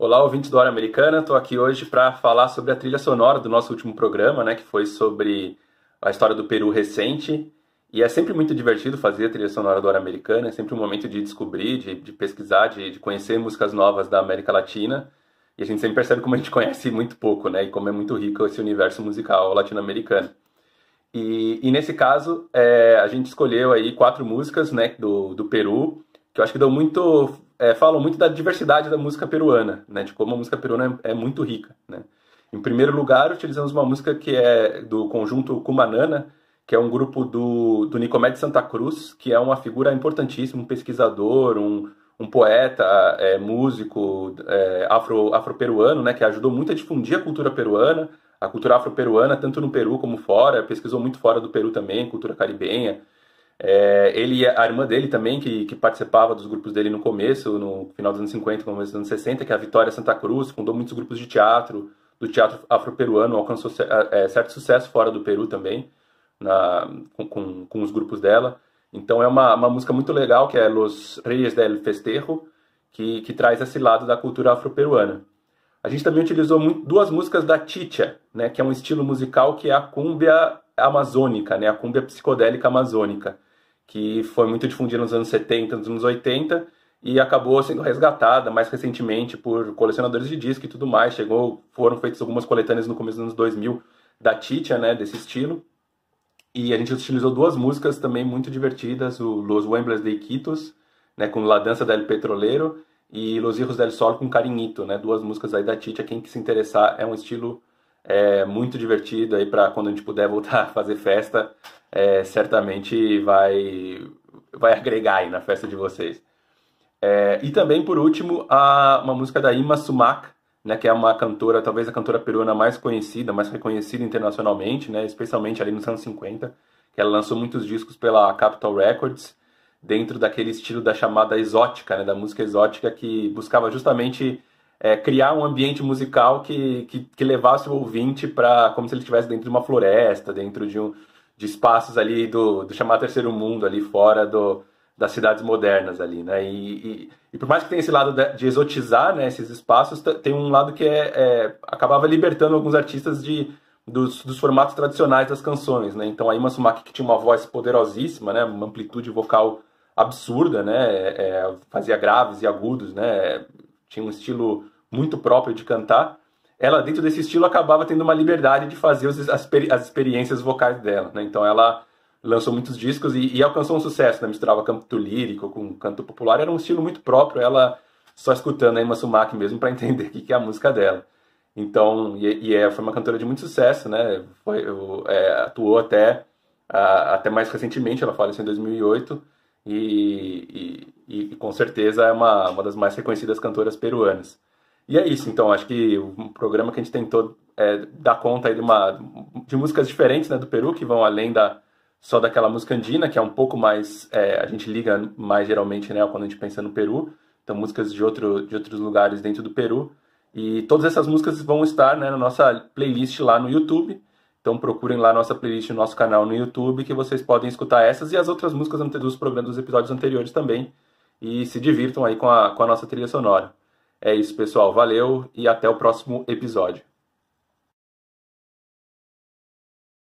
Olá, ouvintes do Hora Americana. Estou aqui hoje para falar sobre a trilha sonora do nosso último programa, né, que foi sobre a história do Peru recente. E é sempre muito divertido fazer a trilha sonora do Hora Americana, é sempre um momento de descobrir, de, de pesquisar, de, de, conhecer músicas novas da América Latina. E a gente sempre percebe como a gente conhece muito pouco, né, e como é muito rico esse universo musical latino-americano. E, e, nesse caso, é, a gente escolheu aí quatro músicas, né, do, do Peru, que eu acho que dão muito é, falam muito da diversidade da música peruana, né, de como a música peruana é, é muito rica. Né. Em primeiro lugar, utilizamos uma música que é do conjunto Cumanana, que é um grupo do, do Nicomé de Santa Cruz, que é uma figura importantíssima, um pesquisador, um, um poeta, é, músico é, afro, afro-peruano, né, que ajudou muito a difundir a cultura peruana, a cultura afro-peruana, tanto no Peru como fora, pesquisou muito fora do Peru também, cultura caribenha, é, ele a irmã dele também, que, que participava dos grupos dele no começo, no final dos anos 50, começo dos anos 60, que é a Vitória Santa Cruz, fundou muitos grupos de teatro, do teatro afro-peruano, alcançou é, certo sucesso fora do Peru também, na, com, com, com, os grupos dela. Então é uma, uma música muito legal, que é Los Reyes del Festejo, que, que traz esse lado da cultura afro-peruana. A gente também utilizou muito, duas músicas da Chicha, né, que é um estilo musical que é a cúmbia amazônica, né, a cúmbia psicodélica amazônica que foi muito difundida nos anos 70, nos anos 80 e acabou sendo resgatada mais recentemente por colecionadores de disco e tudo mais. Chegou, foram feitas algumas coletâneas no começo dos anos 2000 da Titia, né, desse estilo. E a gente utilizou duas músicas também muito divertidas, o Los Wembles de Iquitos, né, com La Dança del Petroleiro e Los Hijos del Sol com Carinhito, né, duas músicas aí da Titia. Quem que se interessar, é um estilo é muito divertido aí para quando a gente puder voltar a fazer festa, é, certamente vai vai agregar aí na festa de vocês. É, e também por último a, uma música da Ima Sumac, né, que é uma cantora, talvez a cantora peruana mais conhecida, mais reconhecida internacionalmente, né, especialmente ali nos anos 50, que ela lançou muitos discos pela Capitol Records, dentro daquele estilo da chamada exótica, né, da música exótica que buscava justamente é, criar um ambiente musical que, que, que levasse o ouvinte para como se ele estivesse dentro de uma floresta, dentro de, um, de espaços ali do, do chamado terceiro mundo, ali fora do, das cidades modernas ali, né? E, e, e, por mais que tenha esse lado de, de exotizar né, esses espaços, tem um lado que é, é, acabava libertando alguns artistas de dos, dos, formatos tradicionais das canções, né? Então a Ima Sumaki, que tinha uma voz poderosíssima, né? Uma amplitude vocal absurda, né? É, é fazia graves e agudos, né? tinha um estilo muito próprio de cantar, ela dentro desse estilo acabava tendo uma liberdade de fazer as, as experiências vocais dela, né? Então ela lançou muitos discos e, e, alcançou um sucesso, né? Misturava canto lírico com canto popular, era um estilo muito próprio, ela só escutando a Emma Sumac mesmo para entender o que, que, é a música dela. Então, e, e é, foi uma cantora de muito sucesso, né? Foi, é, atuou até, a, até mais recentemente, ela faleceu em 2008, e, e, e, com certeza é uma, uma das mais reconhecidas cantoras peruanas. E é isso, então, acho que o programa que a gente tentou é, dar conta de, uma, de músicas diferentes né, do Peru, que vão além da, só daquela música andina, que é um pouco mais. É, a gente liga mais geralmente né, quando a gente pensa no Peru, então músicas de, outro, de outros lugares dentro do Peru. E todas essas músicas vão estar né, na nossa playlist lá no YouTube. Então procurem lá nossa playlist no nosso canal no YouTube, que vocês podem escutar essas e as outras músicas dos programas dos episódios anteriores também. E se divirtam aí com a, com a nossa trilha sonora. É isso, pessoal. Valeu e até o próximo episódio.